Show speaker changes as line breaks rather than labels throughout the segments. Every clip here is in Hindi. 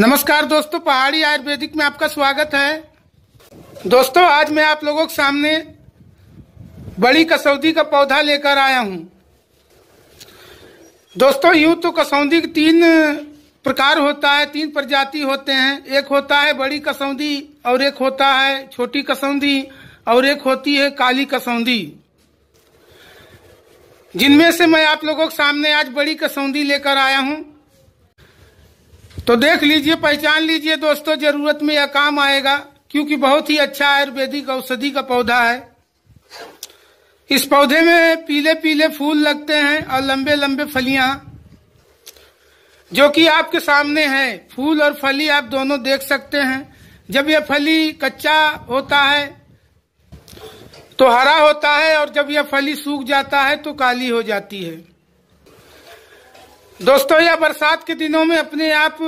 नमस्कार दोस्तों पहाड़ी आयुर्वेदिक में आपका स्वागत है दोस्तों आज मैं आप लोगों के सामने बड़ी कसौदी का पौधा लेकर आया हूं दोस्तों यूं तो कसौदी के तीन प्रकार होता है तीन प्रजाति होते हैं एक होता है बड़ी कसौदी और एक होता है छोटी कसौदी और एक होती है काली कसौदी जिनमें से मैं आप लोगों के सामने आज बड़ी कसौदी लेकर आया हूं तो देख लीजिए पहचान लीजिए दोस्तों जरूरत में यह काम आएगा क्योंकि बहुत ही अच्छा आयुर्वेदिक औषधि का पौधा है इस पौधे में पीले पीले फूल लगते हैं और लंबे लंबे फलियां जो कि आपके सामने है फूल और फली आप दोनों देख सकते हैं जब यह फली कच्चा होता है तो हरा होता है और जब यह फली सूख जाता है तो काली हो जाती है दोस्तों यह बरसात के दिनों में अपने आप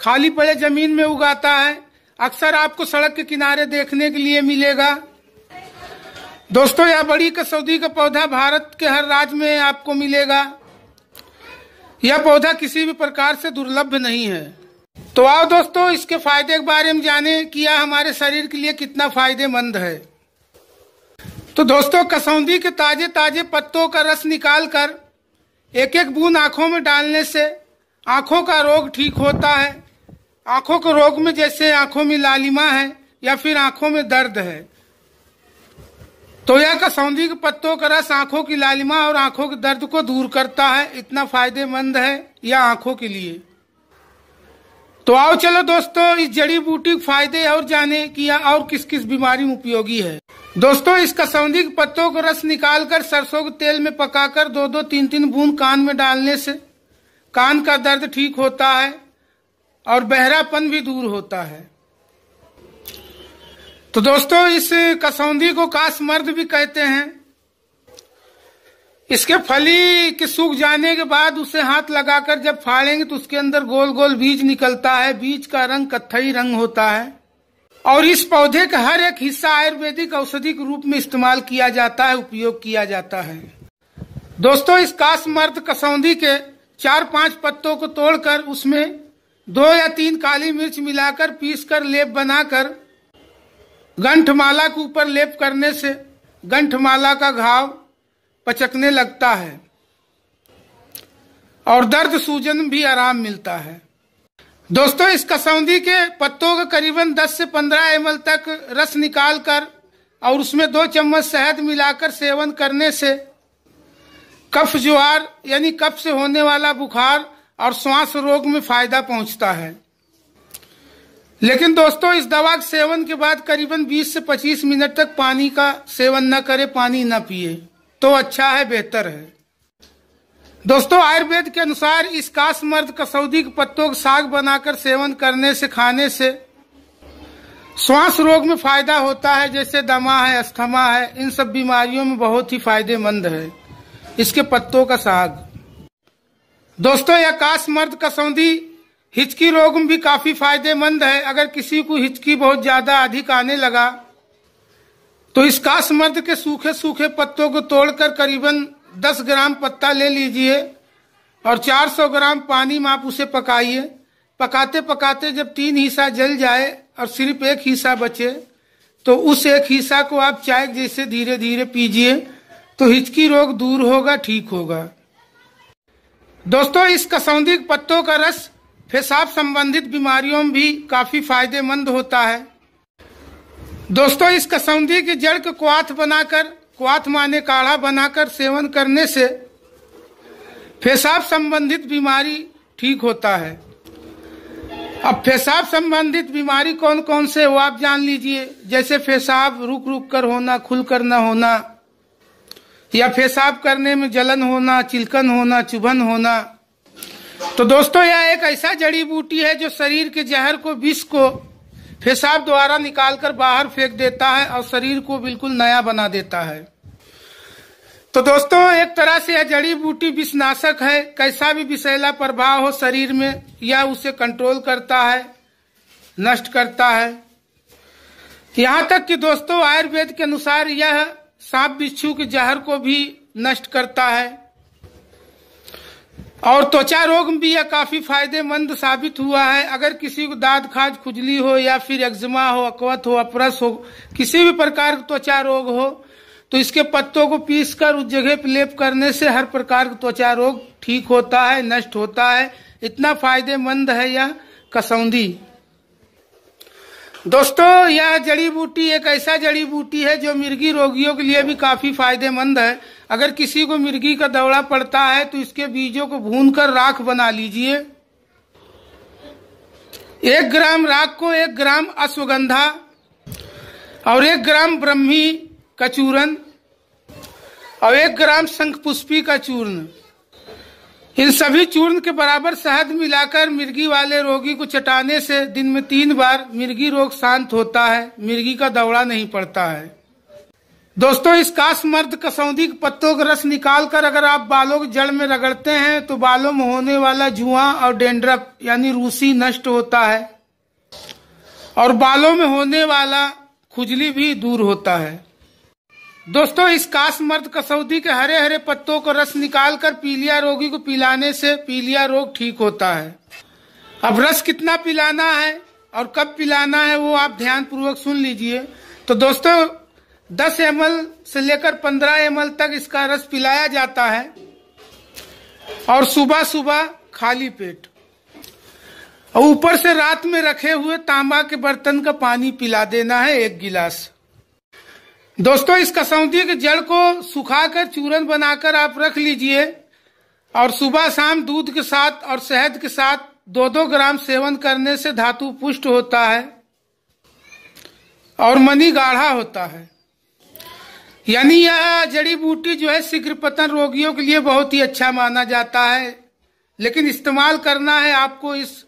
खाली पड़े जमीन में उगाता है अक्सर आपको सड़क के किनारे देखने के लिए मिलेगा दोस्तों यह बड़ी कसौदी का पौधा भारत के हर राज्य में आपको मिलेगा यह पौधा किसी भी प्रकार से दुर्लभ नहीं है तो आओ दोस्तों इसके फायदे के बारे में जाने कि यह हमारे शरीर के लिए कितना फायदेमंद है तो दोस्तों कसौंदी के ताजे ताजे पत्तों का रस निकालकर एक एक बूंद आंखों में डालने से आंखों का रोग ठीक होता है आंखों के रोग में जैसे आंखों में लालिमा है या फिर आंखों में दर्द है तो का सौंधी के पत्तों का रस आंखों की लालिमा और आंखों के दर्द को दूर करता है इतना फायदेमंद है यह आंखों के लिए तो आओ चलो दोस्तों इस जड़ी बूटी फायदे और जाने कि यह और किस किस बीमारी में उपयोगी है दोस्तों इस कसौधी के पत्तों को रस निकालकर सरसों के तेल में पकाकर दो दो तीन तीन बूंद कान में डालने से कान का दर्द ठीक होता है और बहरापन भी दूर होता है तो दोस्तों इस कसौधी को काश मर्द भी कहते हैं इसके फली के सूख जाने के बाद उसे हाथ लगाकर जब फाड़ेंगे तो उसके अंदर गोल गोल बीज निकलता है बीज का रंग कत्थई रंग होता है और इस पौधे का हर एक हिस्सा आयुर्वेदिक औषधि के रूप में इस्तेमाल किया जाता है उपयोग किया जाता है दोस्तों इस काश मर्द कसौंदी के चार पांच पत्तों को तोड़कर उसमें दो या तीन काली मिर्च मिलाकर पीसकर लेप बनाकर गंठमाला के ऊपर लेप करने से गंठमाला का घाव पचकने लगता है और दर्द सूजन भी आराम मिलता है दोस्तों इस कसौंदी के पत्तों का करीबन 10 से 15 एम तक रस निकालकर और उसमें दो चम्मच शहद मिलाकर सेवन करने से कफ ज्वार यानी कफ से होने वाला बुखार और श्वास रोग में फायदा पहुंचता है लेकिन दोस्तों इस दवा के सेवन के बाद करीबन 20 से 25 मिनट तक पानी का सेवन न करें पानी न पिए तो अच्छा है बेहतर है दोस्तों आयुर्वेद के अनुसार इस काश मर्द कसौदी के पत्तों का साग बनाकर सेवन करने से खाने से श्वास रोग में फायदा होता है जैसे दमा है अस्थमा है इन सब बीमारियों में बहुत ही फायदेमंद है इसके पत्तों का साग दोस्तों यह काश मर्द कसौदी हिचकी रोग में भी काफी फायदेमंद है अगर किसी को हिचकी बहुत ज्यादा अधिक आने लगा तो इस मर्द के सूखे सूखे पत्तों को तोड़कर करीबन 10 ग्राम पत्ता ले लीजिए और 400 ग्राम पानी में आप उसे पकाइए पकाते पकाते जब तीन हिस्सा जल जाए और सिर्फ एक हिस्सा बचे तो उस एक हिस्सा को आप चाय जैसे धीरे धीरे पीजिए तो हिचकी रोग दूर होगा ठीक होगा दोस्तों इस कसौंदी पत्तों का रस पेशाब संबंधित बीमारियों में भी काफी फायदेमंद होता है दोस्तों इस कसौंधी की जड़ को क्वाथ बनाकर क्वाथ माने काढ़ा बनाकर सेवन करने से पेशाब संबंधित बीमारी ठीक होता है अब पेशाब संबंधित बीमारी कौन कौन से वो आप जान लीजिए जैसे पेशाब रुक रुक कर होना खुल कर न होना या पेशाब करने में जलन होना चिलकन होना चुभन होना तो दोस्तों यह एक ऐसा जड़ी बूटी है जो शरीर के जहर को विष को पेशाब द्वारा निकालकर बाहर फेंक देता है और शरीर को बिल्कुल नया बना देता है तो दोस्तों एक तरह से यह जड़ी बूटी विषनाशक है कैसा भी विषैला प्रभाव हो शरीर में यह उसे कंट्रोल करता है नष्ट करता है यहाँ तक कि दोस्तों आयुर्वेद के अनुसार यह सांप बिच्छू के जहर को भी नष्ट करता है और त्वचा रोग भी यह काफी फायदेमंद साबित हुआ है अगर किसी को दाद खाज खुजली हो या फिर एक्जमा हो अकवत हो अपरस हो किसी भी प्रकार का त्वचा रोग हो तो इसके पत्तों को पीस कर उस जगह पर लेप करने से हर प्रकार का त्वचा रोग ठीक होता है नष्ट होता है इतना फायदेमंद है यह कसौंदी दोस्तों यह जड़ी बूटी एक ऐसा जड़ी बूटी है जो मिर्गी रोगियों के लिए भी काफी फायदेमंद है अगर किसी को मिर्गी का दौड़ा पड़ता है तो इसके बीजों को भूनकर राख बना लीजिए एक ग्राम राख को एक ग्राम अश्वगंधा और एक ग्राम ब्रह्मी का चूर्ण और एक ग्राम शंख पुष्पी का चूर्ण इन सभी चूर्ण के बराबर शहद मिलाकर मिर्गी वाले रोगी को चटाने से दिन में तीन बार मिर्गी रोग शांत होता है मिर्गी का दौड़ा नहीं पड़ता है दोस्तों इस काश मर्द कसौंदी के पत्तों का रस निकालकर अगर आप बालों के जड़ में रगड़ते हैं तो बालों में होने वाला जुआ और डेंड्रप यानी रूसी नष्ट होता है और बालों में होने वाला खुजली भी दूर होता है दोस्तों इस कास मर्द कसौदी के हरे हरे पत्तों को रस निकालकर पीलिया रोगी को पिलाने से पीलिया रोग ठीक होता है अब रस कितना पिलाना है और कब पिलाना है वो आप ध्यान पूर्वक सुन लीजिए तो दोस्तों 10 एम से लेकर 15 एम तक इसका रस पिलाया जाता है और सुबह सुबह खाली पेट और ऊपर से रात में रखे हुए तांबा के बर्तन का पानी पिला देना है एक गिलास दोस्तों इस कसौती के जड़ को सुखाकर चूरन बनाकर आप रख लीजिए और सुबह शाम दूध के साथ और शहद के साथ दो दो ग्राम सेवन करने से धातु पुष्ट होता है और मनी गाढ़ा होता है यानी यह जड़ी बूटी जो है शीघ्र पतन रोगियों के लिए बहुत ही अच्छा माना जाता है लेकिन इस्तेमाल करना है आपको इस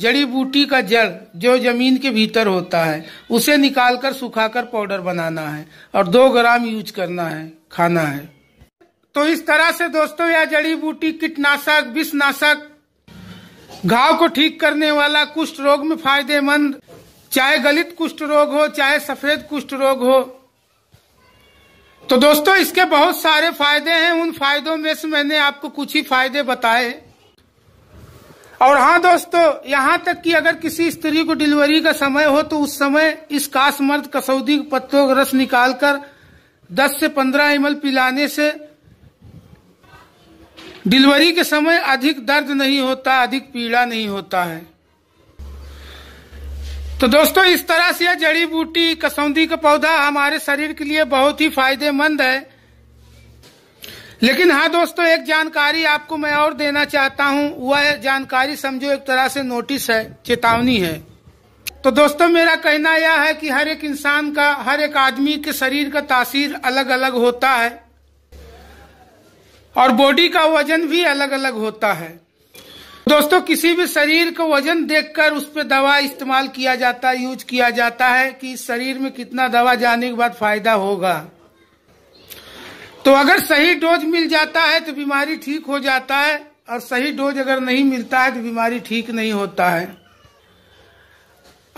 जड़ी बूटी का जल जो जमीन के भीतर होता है उसे निकालकर सुखाकर पाउडर बनाना है और दो ग्राम यूज करना है खाना है तो इस तरह से दोस्तों यह जड़ी बूटी कीटनाशक विषनाशक घाव को ठीक करने वाला कुष्ठ रोग में फायदेमंद चाहे गलित कुष्ठ रोग हो चाहे सफेद कुष्ठ रोग हो तो दोस्तों इसके बहुत सारे फायदे हैं उन फायदों में से मैंने आपको कुछ ही फायदे बताए और हाँ दोस्तों यहाँ तक कि अगर किसी स्त्री को डिलीवरी का समय हो तो उस समय इस मर्द कसौदी पत्तों का रस निकालकर 10 से 15 एम पिलाने से डिलीवरी के समय अधिक दर्द नहीं होता अधिक पीड़ा नहीं होता है तो दोस्तों इस तरह से यह जड़ी बूटी कसौंदी का पौधा हमारे शरीर के लिए बहुत ही फायदेमंद है लेकिन हाँ दोस्तों एक जानकारी आपको मैं और देना चाहता हूँ वह जानकारी समझो एक तरह से नोटिस है चेतावनी है तो दोस्तों मेरा कहना यह है कि हर एक इंसान का हर एक आदमी के शरीर का तासीर अलग अलग होता है और बॉडी का वजन भी अलग अलग होता है दोस्तों किसी भी शरीर का वजन देखकर उस पर दवा इस्तेमाल किया जाता है यूज किया जाता है कि शरीर में कितना दवा जाने के बाद फायदा होगा तो अगर सही डोज मिल जाता है तो बीमारी ठीक हो जाता है और सही डोज अगर नहीं मिलता है तो बीमारी ठीक नहीं होता है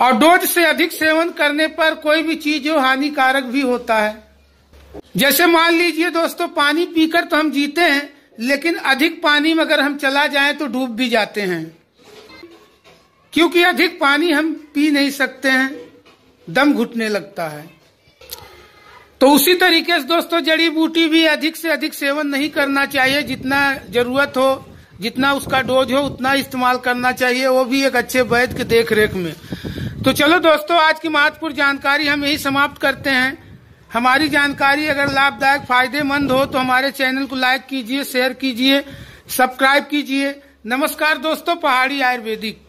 और डोज से अधिक सेवन करने पर कोई भी चीज हो हानिकारक भी होता है जैसे मान लीजिए दोस्तों पानी पीकर तो हम जीते हैं लेकिन अधिक पानी में अगर हम चला जाए तो डूब भी जाते हैं क्योंकि अधिक पानी हम पी नहीं सकते हैं दम घुटने लगता है तो उसी तरीके से दोस्तों जड़ी बूटी भी अधिक से अधिक सेवन नहीं करना चाहिए जितना जरूरत हो जितना उसका डोज हो उतना इस्तेमाल करना चाहिए वो भी एक अच्छे वैद्य के देख रेख में तो चलो दोस्तों आज की महत्वपूर्ण जानकारी हम यही समाप्त करते हैं हमारी जानकारी अगर लाभदायक फायदेमंद हो तो हमारे चैनल को लाइक कीजिए शेयर कीजिए सब्सक्राइब कीजिए नमस्कार दोस्तों पहाड़ी आयुर्वेदिक